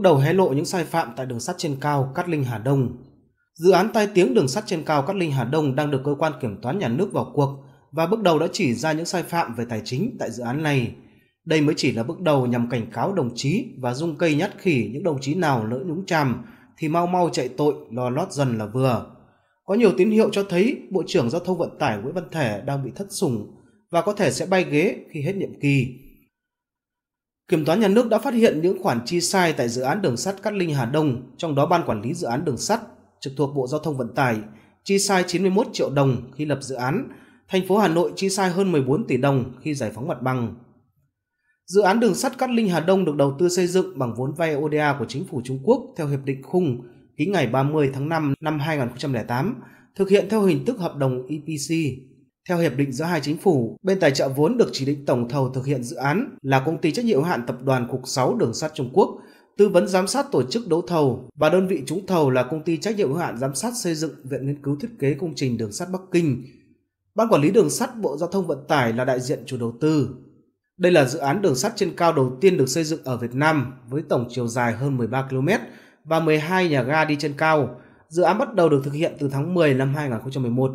đầu hé lộ những sai phạm tại đường sắt trên cao Cát Linh Hà Đông. Dự án tai tiếng đường sắt trên cao Cát Linh Hà Đông đang được cơ quan kiểm toán nhà nước vào cuộc và bước đầu đã chỉ ra những sai phạm về tài chính tại dự án này. Đây mới chỉ là bước đầu nhằm cảnh cáo đồng chí và dung cây nhát khỉ những đồng chí nào lỡ nhúng chàm thì mau mau chạy tội lo lót dần là vừa. Có nhiều tín hiệu cho thấy Bộ trưởng Giao thông Vận tải Nguyễn Văn Thể đang bị thất sủng và có thể sẽ bay ghế khi hết nhiệm kỳ. Kiểm toán nhà nước đã phát hiện những khoản chi sai tại dự án đường sắt Cát Linh Hà Đông, trong đó Ban Quản lý Dự án Đường sắt trực thuộc Bộ Giao thông Vận tải chi sai 91 triệu đồng khi lập dự án, thành phố Hà Nội chi sai hơn 14 tỷ đồng khi giải phóng mặt bằng. Dự án đường sắt Cát Linh Hà Đông được đầu tư xây dựng bằng vốn vay ODA của chính phủ Trung Quốc theo hiệp định khung ký ngày 30 tháng 5 năm 2008, thực hiện theo hình thức hợp đồng EPC theo hiệp định giữa hai chính phủ, bên tài trợ vốn được chỉ định tổng thầu thực hiện dự án là công ty trách nhiệm hữu hạn tập đoàn Cục 6 Đường sắt Trung Quốc, tư vấn giám sát tổ chức đấu thầu và đơn vị trúng thầu là công ty trách nhiệm hữu hạn giám sát xây dựng Viện Nghiên cứu Thiết kế Công trình Đường sắt Bắc Kinh. Ban quản lý đường sắt Bộ Giao thông Vận tải là đại diện chủ đầu tư. Đây là dự án đường sắt trên cao đầu tiên được xây dựng ở Việt Nam với tổng chiều dài hơn 13 km và 12 nhà ga đi trên cao. Dự án bắt đầu được thực hiện từ tháng 10 năm 2011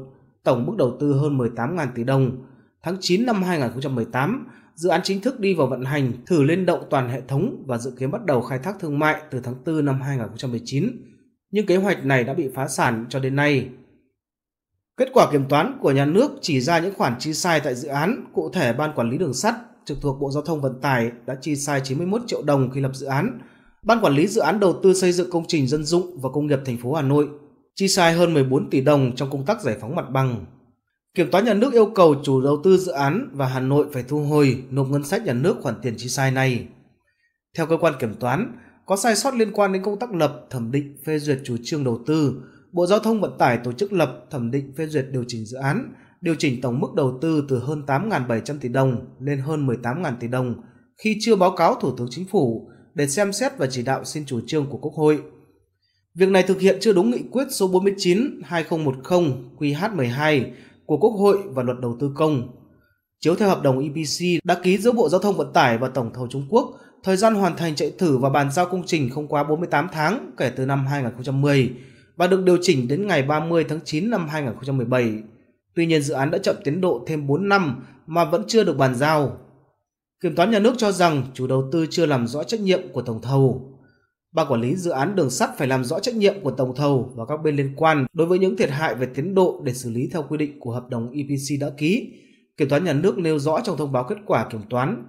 tổng mức đầu tư hơn 18.000 tỷ đồng. Tháng 9 năm 2018, dự án chính thức đi vào vận hành, thử lên động toàn hệ thống và dự kiến bắt đầu khai thác thương mại từ tháng 4 năm 2019. Nhưng kế hoạch này đã bị phá sản cho đến nay. Kết quả kiểm toán của nhà nước chỉ ra những khoản chi sai tại dự án, cụ thể Ban Quản lý Đường sắt trực thuộc Bộ Giao thông Vận tải đã chi sai 91 triệu đồng khi lập dự án. Ban Quản lý dự án đầu tư xây dựng công trình dân dụng và công nghiệp thành phố Hà Nội chi sai hơn 14 tỷ đồng trong công tác giải phóng mặt bằng. Kiểm toán nhà nước yêu cầu chủ đầu tư dự án và Hà Nội phải thu hồi nộp ngân sách nhà nước khoản tiền chi sai này. Theo cơ quan kiểm toán, có sai sót liên quan đến công tác lập, thẩm định, phê duyệt chủ trương đầu tư, Bộ Giao thông Vận tải tổ chức lập, thẩm định, phê duyệt điều chỉnh dự án, điều chỉnh tổng mức đầu tư từ hơn 8.700 tỷ đồng lên hơn 18.000 tỷ đồng khi chưa báo cáo Thủ tướng Chính phủ để xem xét và chỉ đạo xin chủ trương của Quốc hội Việc này thực hiện chưa đúng nghị quyết số 49-2010 QH12 của Quốc hội và luật đầu tư công. Chiếu theo hợp đồng EPC đã ký giữa Bộ Giao thông Vận tải và Tổng thầu Trung Quốc, thời gian hoàn thành chạy thử và bàn giao công trình không quá 48 tháng kể từ năm 2010 và được điều chỉnh đến ngày 30 tháng 9 năm 2017. Tuy nhiên dự án đã chậm tiến độ thêm 4 năm mà vẫn chưa được bàn giao. Kiểm toán nhà nước cho rằng chủ đầu tư chưa làm rõ trách nhiệm của tổng thầu. Ban quản lý dự án đường sắt phải làm rõ trách nhiệm của tổng thầu và các bên liên quan đối với những thiệt hại về tiến độ để xử lý theo quy định của hợp đồng EPC đã ký. Kiểm toán nhà nước nêu rõ trong thông báo kết quả kiểm toán.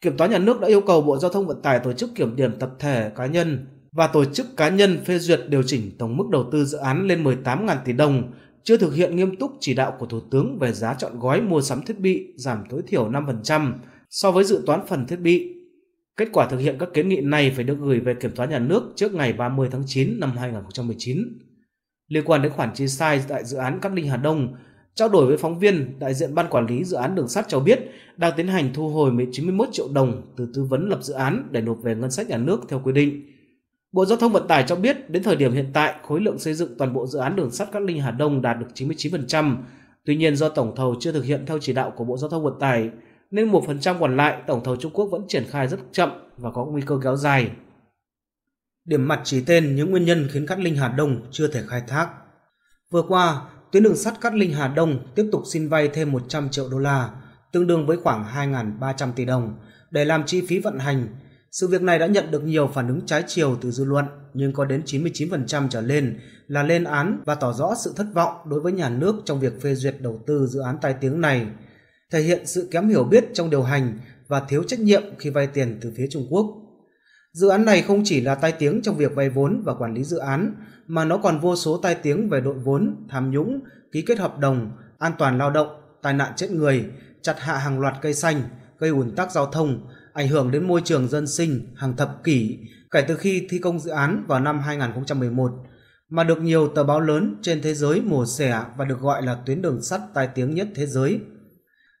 Kiểm toán nhà nước đã yêu cầu Bộ Giao thông Vận tải tổ chức kiểm điểm tập thể cá nhân và tổ chức cá nhân phê duyệt điều chỉnh tổng mức đầu tư dự án lên 18.000 tỷ đồng, chưa thực hiện nghiêm túc chỉ đạo của Thủ tướng về giá chọn gói mua sắm thiết bị giảm tối thiểu 5% so với dự toán phần thiết bị Kết quả thực hiện các kiến nghị này phải được gửi về Kiểm toán nhà nước trước ngày 30 tháng 9 năm 2019. Liên quan đến khoản chi sai tại dự án Cát Linh Hà Đông, trao đổi với phóng viên, đại diện Ban Quản lý Dự án Đường sắt cho biết đang tiến hành thu hồi 91 triệu đồng từ tư vấn lập dự án để nộp về ngân sách nhà nước theo quy định. Bộ Giao thông Vận tải cho biết đến thời điểm hiện tại, khối lượng xây dựng toàn bộ dự án đường sắt Cát Linh Hà Đông đạt được 99%. Tuy nhiên do tổng thầu chưa thực hiện theo chỉ đạo của Bộ Giao thông Vận tải, nên 1% còn lại tổng thầu Trung Quốc vẫn triển khai rất chậm và có nguy cơ kéo dài. Điểm mặt chỉ tên những nguyên nhân khiến Cát Linh Hà Đông chưa thể khai thác. Vừa qua, tuyến đường sắt Cát Linh Hà Đông tiếp tục xin vay thêm 100 triệu đô la, tương đương với khoảng 2.300 tỷ đồng, để làm chi phí vận hành. Sự việc này đã nhận được nhiều phản ứng trái chiều từ dư luận, nhưng có đến 99% trở lên là lên án và tỏ rõ sự thất vọng đối với nhà nước trong việc phê duyệt đầu tư dự án tai tiếng này – thể hiện sự kém hiểu biết trong điều hành và thiếu trách nhiệm khi vay tiền từ phía Trung Quốc. Dự án này không chỉ là tai tiếng trong việc vay vốn và quản lý dự án, mà nó còn vô số tai tiếng về đội vốn, tham nhũng, ký kết hợp đồng, an toàn lao động, tai nạn chết người, chặt hạ hàng loạt cây xanh, gây ủn tắc giao thông, ảnh hưởng đến môi trường dân sinh hàng thập kỷ kể từ khi thi công dự án vào năm 2011, mà được nhiều tờ báo lớn trên thế giới mổ xẻ và được gọi là tuyến đường sắt tai tiếng nhất thế giới.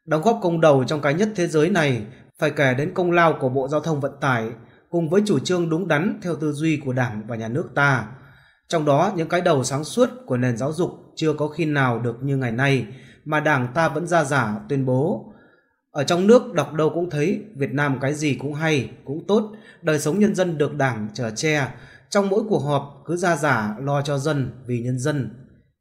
Đóng góp công đầu trong cái nhất thế giới này phải kể đến công lao của Bộ Giao thông Vận tải cùng với chủ trương đúng đắn theo tư duy của Đảng và nhà nước ta. Trong đó, những cái đầu sáng suốt của nền giáo dục chưa có khi nào được như ngày nay mà Đảng ta vẫn ra giả tuyên bố. Ở trong nước đọc đâu cũng thấy Việt Nam cái gì cũng hay, cũng tốt, đời sống nhân dân được Đảng trở che, trong mỗi cuộc họp cứ ra giả lo cho dân vì nhân dân.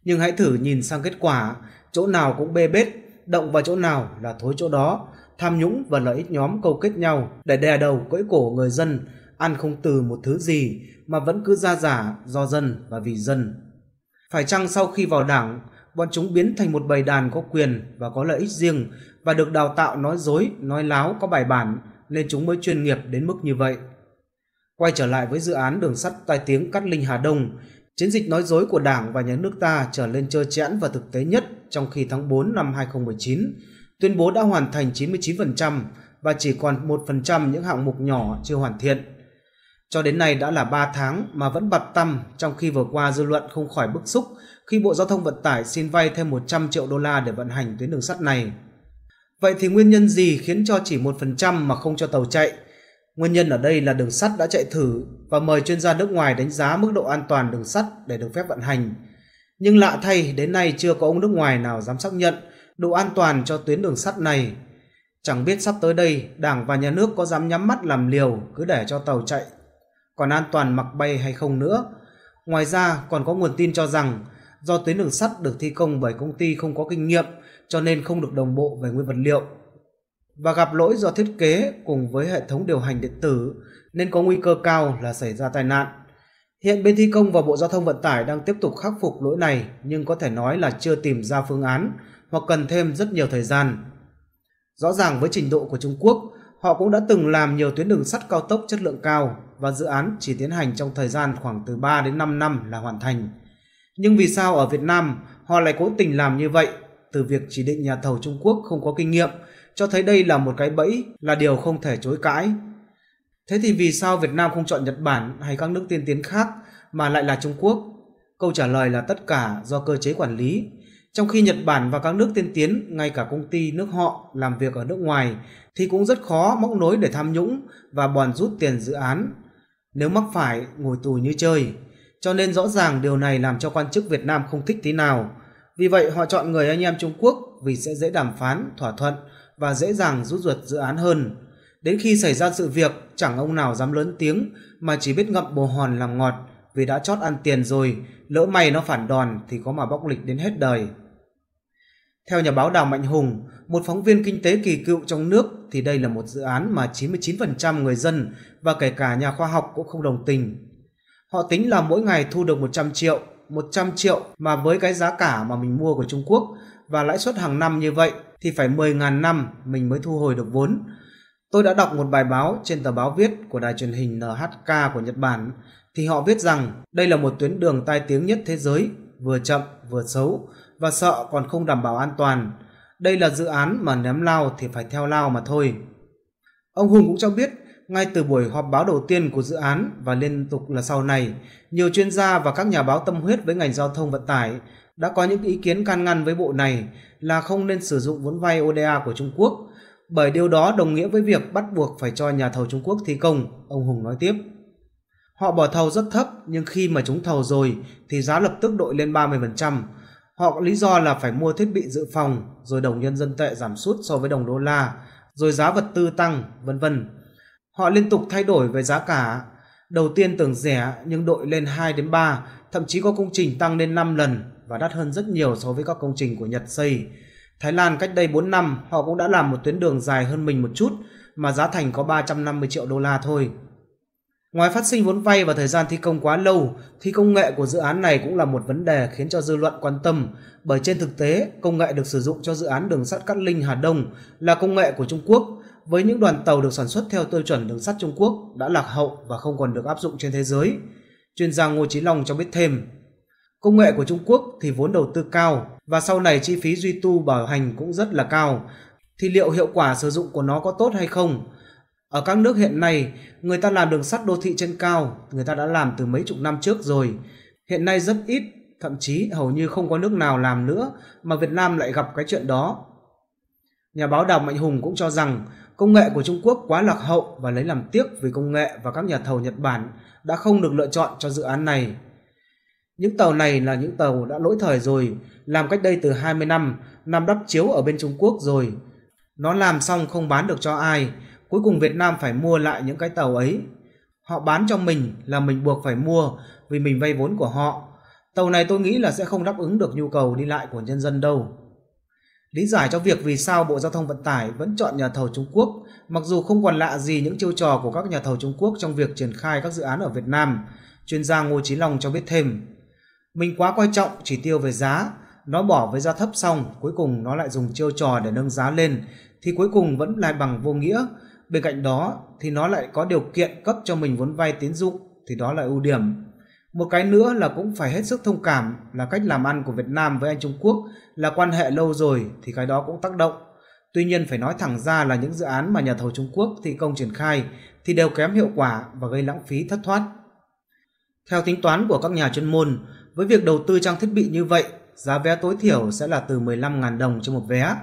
Nhưng hãy thử nhìn sang kết quả, chỗ nào cũng bê bết động vào chỗ nào là thối chỗ đó, tham nhũng và lợi ích nhóm câu kết nhau để đè đầu cưỡi cổ người dân, ăn không từ một thứ gì mà vẫn cứ ra giả do dân và vì dân. Phải chăng sau khi vào đảng, bọn chúng biến thành một bầy đàn có quyền và có lợi ích riêng và được đào tạo nói dối, nói láo có bài bản nên chúng mới chuyên nghiệp đến mức như vậy. Quay trở lại với dự án đường sắt tai tiếng Cát Linh Hà Đông, Chiến dịch nói dối của Đảng và nhà nước ta trở lên trơ trẽn và thực tế nhất trong khi tháng 4 năm 2019 tuyên bố đã hoàn thành 99% và chỉ còn 1% những hạng mục nhỏ chưa hoàn thiện. Cho đến nay đã là 3 tháng mà vẫn bặt tăm trong khi vừa qua dư luận không khỏi bức xúc khi Bộ Giao thông Vận tải xin vay thêm 100 triệu đô la để vận hành tuyến đường sắt này. Vậy thì nguyên nhân gì khiến cho chỉ 1% mà không cho tàu chạy Nguyên nhân ở đây là đường sắt đã chạy thử và mời chuyên gia nước ngoài đánh giá mức độ an toàn đường sắt để được phép vận hành. Nhưng lạ thay, đến nay chưa có ông nước ngoài nào dám xác nhận độ an toàn cho tuyến đường sắt này. Chẳng biết sắp tới đây, Đảng và nhà nước có dám nhắm mắt làm liều cứ để cho tàu chạy, còn an toàn mặc bay hay không nữa. Ngoài ra, còn có nguồn tin cho rằng do tuyến đường sắt được thi công bởi công ty không có kinh nghiệm cho nên không được đồng bộ về nguyên vật liệu và gặp lỗi do thiết kế cùng với hệ thống điều hành điện tử nên có nguy cơ cao là xảy ra tai nạn. Hiện bên thi công và Bộ Giao thông Vận tải đang tiếp tục khắc phục lỗi này nhưng có thể nói là chưa tìm ra phương án hoặc cần thêm rất nhiều thời gian. Rõ ràng với trình độ của Trung Quốc, họ cũng đã từng làm nhiều tuyến đường sắt cao tốc chất lượng cao và dự án chỉ tiến hành trong thời gian khoảng từ 3 đến 5 năm là hoàn thành. Nhưng vì sao ở Việt Nam họ lại cố tình làm như vậy? Từ việc chỉ định nhà thầu Trung Quốc không có kinh nghiệm cho thấy đây là một cái bẫy là điều không thể chối cãi. Thế thì vì sao Việt Nam không chọn Nhật Bản hay các nước tiên tiến khác mà lại là Trung Quốc? Câu trả lời là tất cả do cơ chế quản lý. Trong khi Nhật Bản và các nước tiên tiến, ngay cả công ty nước họ làm việc ở nước ngoài thì cũng rất khó móc nối để tham nhũng và bòn rút tiền dự án. Nếu mắc phải, ngồi tù như chơi. Cho nên rõ ràng điều này làm cho quan chức Việt Nam không thích tí nào vì vậy họ chọn người anh em Trung Quốc vì sẽ dễ đàm phán, thỏa thuận và dễ dàng rút ruột dự án hơn. Đến khi xảy ra sự việc, chẳng ông nào dám lớn tiếng mà chỉ biết ngậm bồ hòn làm ngọt vì đã chót ăn tiền rồi, lỡ may nó phản đòn thì có mà bóc lịch đến hết đời. Theo nhà báo Đào Mạnh Hùng, một phóng viên kinh tế kỳ cựu trong nước thì đây là một dự án mà 99% người dân và kể cả nhà khoa học cũng không đồng tình. Họ tính là mỗi ngày thu được 100 triệu 100 triệu mà với cái giá cả mà mình mua của Trung Quốc và lãi suất hàng năm như vậy thì phải 10.000 năm mình mới thu hồi được vốn. Tôi đã đọc một bài báo trên tờ báo viết của đài truyền hình NHK của Nhật Bản thì họ viết rằng đây là một tuyến đường tai tiếng nhất thế giới, vừa chậm vừa xấu và sợ còn không đảm bảo an toàn. Đây là dự án mà ném lao thì phải theo lao mà thôi. Ông Hùng cũng cho biết ngay từ buổi họp báo đầu tiên của dự án và liên tục là sau này, nhiều chuyên gia và các nhà báo tâm huyết với ngành giao thông vận tải đã có những ý kiến can ngăn với bộ này là không nên sử dụng vốn vay ODA của Trung Quốc, bởi điều đó đồng nghĩa với việc bắt buộc phải cho nhà thầu Trung Quốc thi công, ông Hùng nói tiếp. Họ bỏ thầu rất thấp nhưng khi mà chúng thầu rồi thì giá lập tức đội lên 30%. Họ có lý do là phải mua thiết bị dự phòng, rồi đồng nhân dân tệ giảm sút so với đồng đô la, rồi giá vật tư tăng, vân vân. Họ liên tục thay đổi về giá cả. Đầu tiên tưởng rẻ nhưng đội lên 2 đến 3, thậm chí có công trình tăng lên 5 lần và đắt hơn rất nhiều so với các công trình của Nhật xây. Thái Lan cách đây 4 năm họ cũng đã làm một tuyến đường dài hơn mình một chút mà giá thành có 350 triệu đô la thôi. Ngoài phát sinh vốn vay và thời gian thi công quá lâu, thì công nghệ của dự án này cũng là một vấn đề khiến cho dư luận quan tâm, bởi trên thực tế, công nghệ được sử dụng cho dự án đường sắt Cát Linh Hà Đông là công nghệ của Trung Quốc với những đoàn tàu được sản xuất theo tiêu chuẩn đường sắt Trung Quốc đã lạc hậu và không còn được áp dụng trên thế giới. Chuyên gia Ngô Chí Long cho biết thêm, công nghệ của Trung Quốc thì vốn đầu tư cao và sau này chi phí duy tu bảo hành cũng rất là cao. Thì liệu hiệu quả sử dụng của nó có tốt hay không? Ở các nước hiện nay, người ta làm đường sắt đô thị trên cao, người ta đã làm từ mấy chục năm trước rồi. Hiện nay rất ít, thậm chí hầu như không có nước nào làm nữa mà Việt Nam lại gặp cái chuyện đó. Nhà báo Đào Mạnh Hùng cũng cho rằng công nghệ của Trung Quốc quá lạc hậu và lấy làm tiếc vì công nghệ và các nhà thầu Nhật Bản đã không được lựa chọn cho dự án này. Những tàu này là những tàu đã lỗi thời rồi, làm cách đây từ 20 năm, nằm đắp chiếu ở bên Trung Quốc rồi. Nó làm xong không bán được cho ai, cuối cùng Việt Nam phải mua lại những cái tàu ấy. Họ bán cho mình là mình buộc phải mua vì mình vay vốn của họ. Tàu này tôi nghĩ là sẽ không đáp ứng được nhu cầu đi lại của nhân dân đâu. Lý giải cho việc vì sao Bộ Giao thông Vận tải vẫn chọn nhà thầu Trung Quốc, mặc dù không còn lạ gì những chiêu trò của các nhà thầu Trung Quốc trong việc triển khai các dự án ở Việt Nam, chuyên gia Ngô Chí Long cho biết thêm. Mình quá coi trọng chỉ tiêu về giá, nó bỏ với giá thấp xong, cuối cùng nó lại dùng chiêu trò để nâng giá lên, thì cuối cùng vẫn lại bằng vô nghĩa. Bên cạnh đó thì nó lại có điều kiện cấp cho mình vốn vay tín dụng, thì đó là ưu điểm. Một cái nữa là cũng phải hết sức thông cảm là cách làm ăn của Việt Nam với anh Trung Quốc là quan hệ lâu rồi thì cái đó cũng tác động. Tuy nhiên phải nói thẳng ra là những dự án mà nhà thầu Trung Quốc thi công triển khai thì đều kém hiệu quả và gây lãng phí thất thoát. Theo tính toán của các nhà chuyên môn, với việc đầu tư trang thiết bị như vậy, giá vé tối thiểu sẽ là từ 15.000 đồng cho một vé.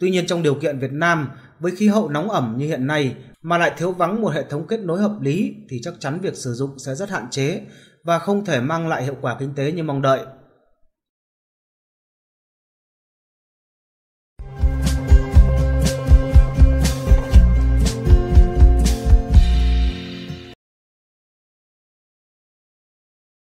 Tuy nhiên trong điều kiện Việt Nam với khí hậu nóng ẩm như hiện nay mà lại thiếu vắng một hệ thống kết nối hợp lý thì chắc chắn việc sử dụng sẽ rất hạn chế và không thể mang lại hiệu quả kinh tế như mong đợi.